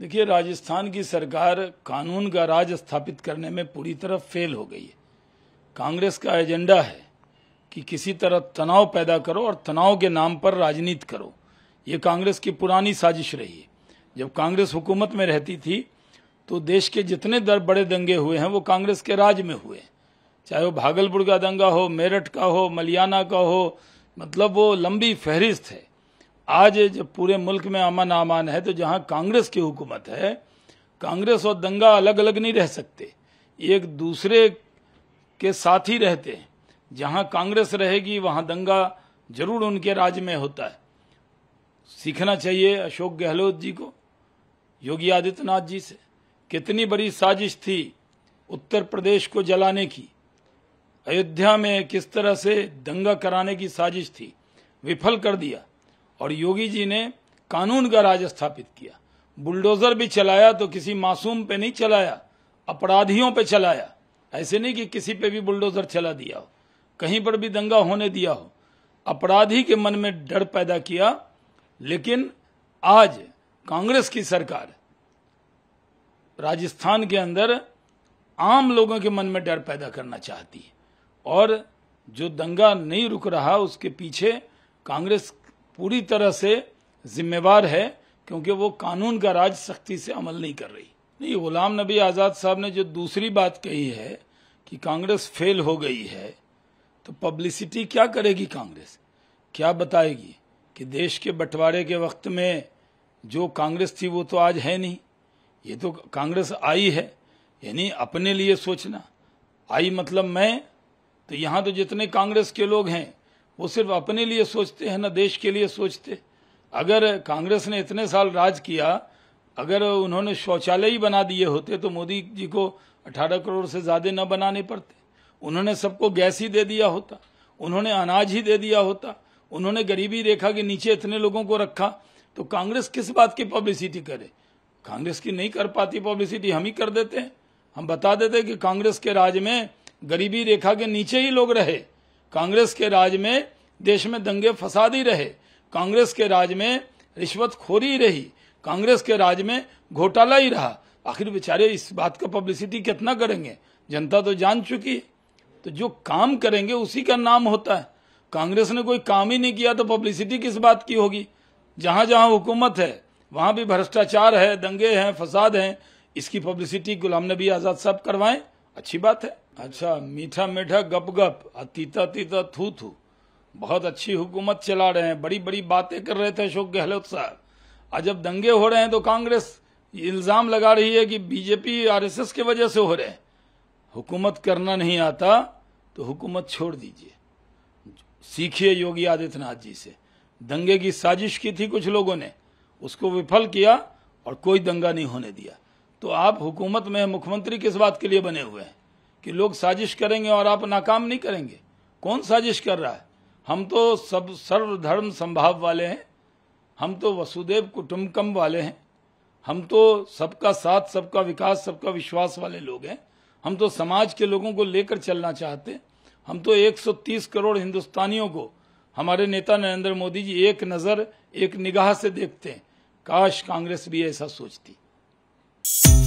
देखिए राजस्थान की सरकार कानून का राज स्थापित करने में पूरी तरह फेल हो गई है कांग्रेस का एजेंडा है कि किसी तरह तनाव पैदा करो और तनाव के नाम पर राजनीति करो ये कांग्रेस की पुरानी साजिश रही है जब कांग्रेस हुकूमत में रहती थी तो देश के जितने दर बड़े दंगे हुए हैं वो कांग्रेस के राज में हुए चाहे वो भागलपुर का दंगा हो मेरठ का हो मलियाना का हो मतलब वो लंबी फहरिस्त है आज जब पूरे मुल्क में अमन अमान है तो जहाँ कांग्रेस की हुकूमत है कांग्रेस और दंगा अलग अलग नहीं रह सकते एक दूसरे के साथ ही रहते हैं जहाँ कांग्रेस रहेगी वहाँ दंगा जरूर उनके राज्य में होता है सीखना चाहिए अशोक गहलोत जी को योगी आदित्यनाथ जी से कितनी बड़ी साजिश थी उत्तर प्रदेश को जलाने की अयोध्या में किस तरह से दंगा कराने की साजिश थी विफल कर दिया और योगी जी ने कानून का राज स्थापित किया बुलडोजर भी चलाया तो किसी मासूम पे नहीं चलाया अपराधियों पे चलाया ऐसे नहीं कि किसी पे भी बुलडोजर चला दिया हो कहीं पर भी दंगा होने दिया हो अपराधी के मन में डर पैदा किया लेकिन आज कांग्रेस की सरकार राजस्थान के अंदर आम लोगों के मन में डर पैदा करना चाहती है और जो दंगा नहीं रुक रहा उसके पीछे कांग्रेस पूरी तरह से जिम्मेवार है क्योंकि वो कानून का राज सख्ती से अमल नहीं कर रही नहीं गुलाम नबी आज़ाद साहब ने जो दूसरी बात कही है कि कांग्रेस फेल हो गई है तो पब्लिसिटी क्या करेगी कांग्रेस क्या बताएगी कि देश के बंटवारे के वक्त में जो कांग्रेस थी वो तो आज है नहीं ये तो कांग्रेस आई है यानी अपने लिए सोचना आई मतलब मैं तो यहां तो जितने कांग्रेस के लोग हैं वो सिर्फ अपने लिए सोचते हैं ना देश के लिए सोचते अगर कांग्रेस ने इतने साल राज किया अगर उन्होंने शौचालय ही बना दिए होते तो मोदी जी को 18 करोड़ से ज़्यादा न बनाने पड़ते उन्होंने सबको गैस ही दे दिया होता उन्होंने अनाज ही दे दिया होता उन्होंने गरीबी रेखा के नीचे इतने लोगों को रखा तो कांग्रेस किस बात की पब्लिसिटी करे कांग्रेस की नहीं कर पाती पब्लिसिटी हम ही कर देते हैं हम बता देते हैं कि कांग्रेस के राज में गरीबी रेखा के नीचे ही लोग रहे कांग्रेस के राज में देश में दंगे फसाद ही रहे कांग्रेस के राज में रिश्वतखोरी रही कांग्रेस के राज में घोटाला ही रहा आखिर बेचारे इस बात का पब्लिसिटी कितना करेंगे जनता तो जान चुकी है तो जो काम करेंगे उसी का नाम होता है कांग्रेस ने कोई काम ही नहीं किया तो पब्लिसिटी किस बात की होगी जहां जहां हुकूमत है वहां भी भ्रष्टाचार है दंगे हैं फसाद हैं इसकी पब्लिसिटी गुलाम नबी आज़ाद साहब करवाएं अच्छी बात है अच्छा मीठा मीठा गप गप और तीता तीता थू थू बहुत अच्छी हुकूमत चला रहे हैं बड़ी बड़ी बातें कर रहे थे अशोक गहलोत साहब आज जब दंगे हो रहे हैं तो कांग्रेस इल्ज़ाम लगा रही है कि बीजेपी आरएसएस के वजह से हो रहे हैं हुकूमत करना नहीं आता तो हुकूमत छोड़ दीजिए सीखिए योगी आदित्यनाथ जी से दंगे की साजिश की थी कुछ लोगों ने उसको विफल किया और कोई दंगा नहीं होने दिया तो आप हुकूमत में मुख्यमंत्री किस बात के लिए बने हुए हैं कि लोग साजिश करेंगे और आप नाकाम नहीं करेंगे कौन साजिश कर रहा है हम तो सब सर्वधर्म संभाव वाले हैं हम तो वसुदेव कुटुम्बकम वाले हैं हम तो सबका साथ सबका विकास सबका विश्वास वाले लोग हैं हम तो समाज के लोगों को लेकर चलना चाहते हैं हम तो 130 करोड़ हिंदुस्तानियों को हमारे नेता नरेंद्र मोदी जी एक नज़र एक निगाह से देखते हैं काश कांग्रेस भी ऐसा सोचती